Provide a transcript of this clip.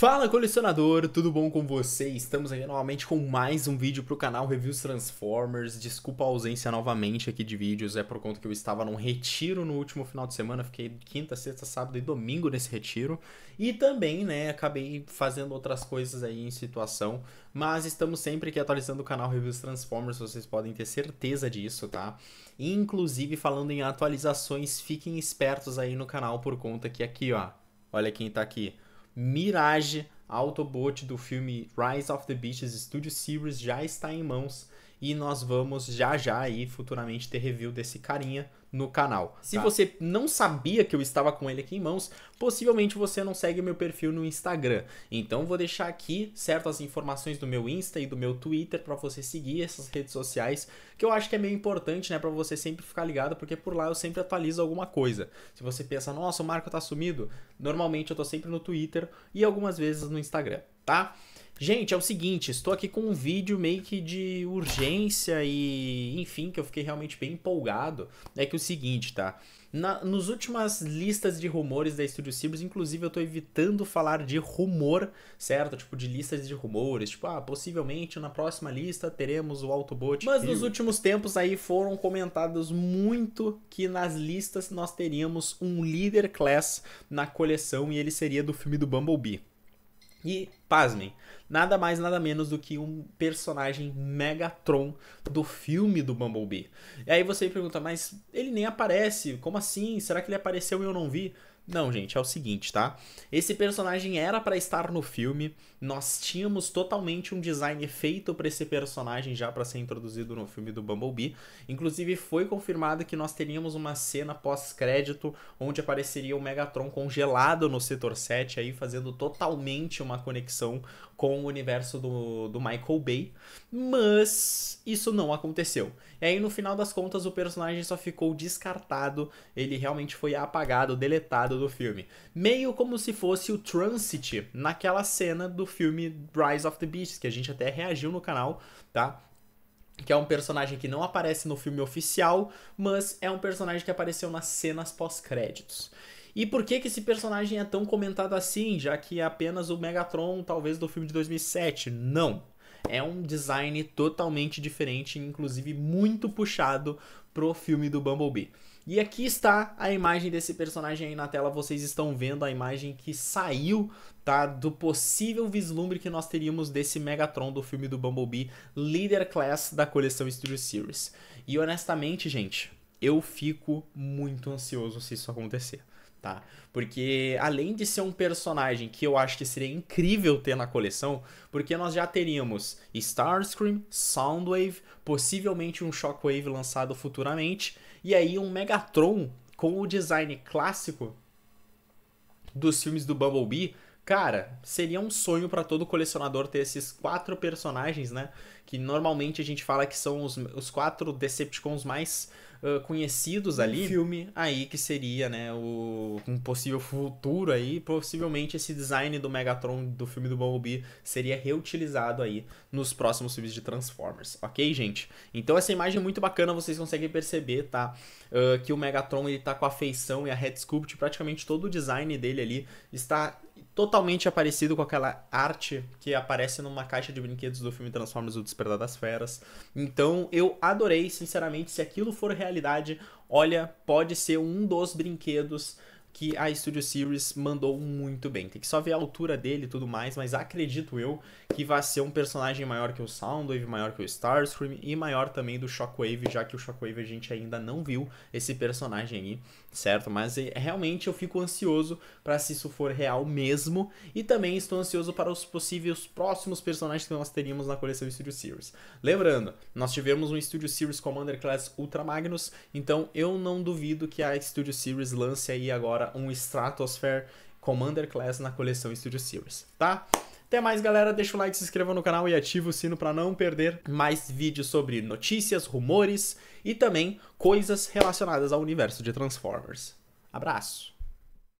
Fala colecionador, tudo bom com você? Estamos aqui novamente com mais um vídeo para o canal Reviews Transformers. Desculpa a ausência novamente aqui de vídeos, é por conta que eu estava num retiro no último final de semana, fiquei quinta, sexta, sábado e domingo nesse retiro. E também, né, acabei fazendo outras coisas aí em situação, mas estamos sempre aqui atualizando o canal Reviews Transformers, vocês podem ter certeza disso, tá? Inclusive, falando em atualizações, fiquem espertos aí no canal por conta que aqui, ó, olha quem está aqui. Mirage, Autobot do filme Rise of the Beasts Studio Series já está em mãos e nós vamos já já aí futuramente ter review desse carinha no canal. Se tá. você não sabia que eu estava com ele aqui em mãos, possivelmente você não segue meu perfil no Instagram. Então vou deixar aqui certas informações do meu Insta e do meu Twitter para você seguir essas redes sociais, que eu acho que é meio importante, né, para você sempre ficar ligado, porque por lá eu sempre atualizo alguma coisa. Se você pensa, nossa, o Marco tá sumido, normalmente eu tô sempre no Twitter e algumas vezes no Instagram, tá? Gente, é o seguinte, estou aqui com um vídeo meio que de urgência e, enfim, que eu fiquei realmente bem empolgado. É que é o seguinte, tá? Na, nos últimas listas de rumores da Studio Cibers, inclusive eu estou evitando falar de rumor, certo? Tipo, de listas de rumores. Tipo, ah, possivelmente na próxima lista teremos o Autobot. Mas nos últimos tempos aí foram comentados muito que nas listas nós teríamos um Leader Class na coleção e ele seria do filme do Bumblebee. E, pasmem, nada mais nada menos do que um personagem Megatron do filme do Bumblebee. E aí você pergunta, mas ele nem aparece, como assim? Será que ele apareceu e eu não vi? Não, gente, é o seguinte, tá? Esse personagem era para estar no filme. Nós tínhamos totalmente um design feito para esse personagem já para ser introduzido no filme do Bumblebee. Inclusive foi confirmado que nós teríamos uma cena pós-crédito onde apareceria o Megatron congelado no setor 7 aí fazendo totalmente uma conexão com o universo do, do Michael Bay, mas isso não aconteceu. E aí no final das contas o personagem só ficou descartado, ele realmente foi apagado, deletado do filme. Meio como se fosse o Transit naquela cena do filme Rise of the Beasts, que a gente até reagiu no canal, tá? que é um personagem que não aparece no filme oficial, mas é um personagem que apareceu nas cenas pós-créditos. E por que que esse personagem é tão comentado assim, já que é apenas o Megatron, talvez do filme de 2007? Não é um design totalmente diferente, inclusive muito puxado pro filme do Bumblebee. E aqui está a imagem desse personagem aí na tela, vocês estão vendo a imagem que saiu, tá, do possível vislumbre que nós teríamos desse Megatron do filme do Bumblebee, Leader Class da coleção Studio Series. E honestamente, gente, eu fico muito ansioso se isso acontecer tá? Porque além de ser um personagem que eu acho que seria incrível ter na coleção, porque nós já teríamos Starscream, Soundwave, possivelmente um Shockwave lançado futuramente, e aí um Megatron com o design clássico dos filmes do Bumblebee, cara, seria um sonho para todo colecionador ter esses quatro personagens, né? Que normalmente a gente fala que são os, os quatro Decepticons mais conhecidos um ali. filme aí que seria, né, o, um possível futuro aí, possivelmente esse design do Megatron do filme do Bumblebee seria reutilizado aí nos próximos filmes de Transformers, ok, gente? Então essa imagem é muito bacana, vocês conseguem perceber, tá, uh, que o Megatron ele tá com a feição e a head sculpt, praticamente todo o design dele ali está totalmente aparecido com aquela arte que aparece numa caixa de brinquedos do filme Transformers o Despertar das Feras. Então, eu adorei, sinceramente, se aquilo for realizado realidade, olha, pode ser um dos brinquedos que a Studio Series mandou muito bem. Tem que só ver a altura dele e tudo mais, mas acredito eu que vai ser um personagem maior que o Soundwave, maior que o Starscream e maior também do Shockwave, já que o Shockwave a gente ainda não viu esse personagem aí, certo? Mas é, realmente eu fico ansioso para se isso for real mesmo e também estou ansioso para os possíveis próximos personagens que nós teríamos na coleção Studio Series. Lembrando, nós tivemos um Studio Series Commander Class Ultra Magnus, então eu não duvido que a Studio Series lance aí agora agora um Stratosphere Commander Class na coleção Studio Series, tá? Até mais, galera. Deixa o like, se inscreva no canal e ativa o sino para não perder mais vídeos sobre notícias, rumores e também coisas relacionadas ao universo de Transformers. Abraço!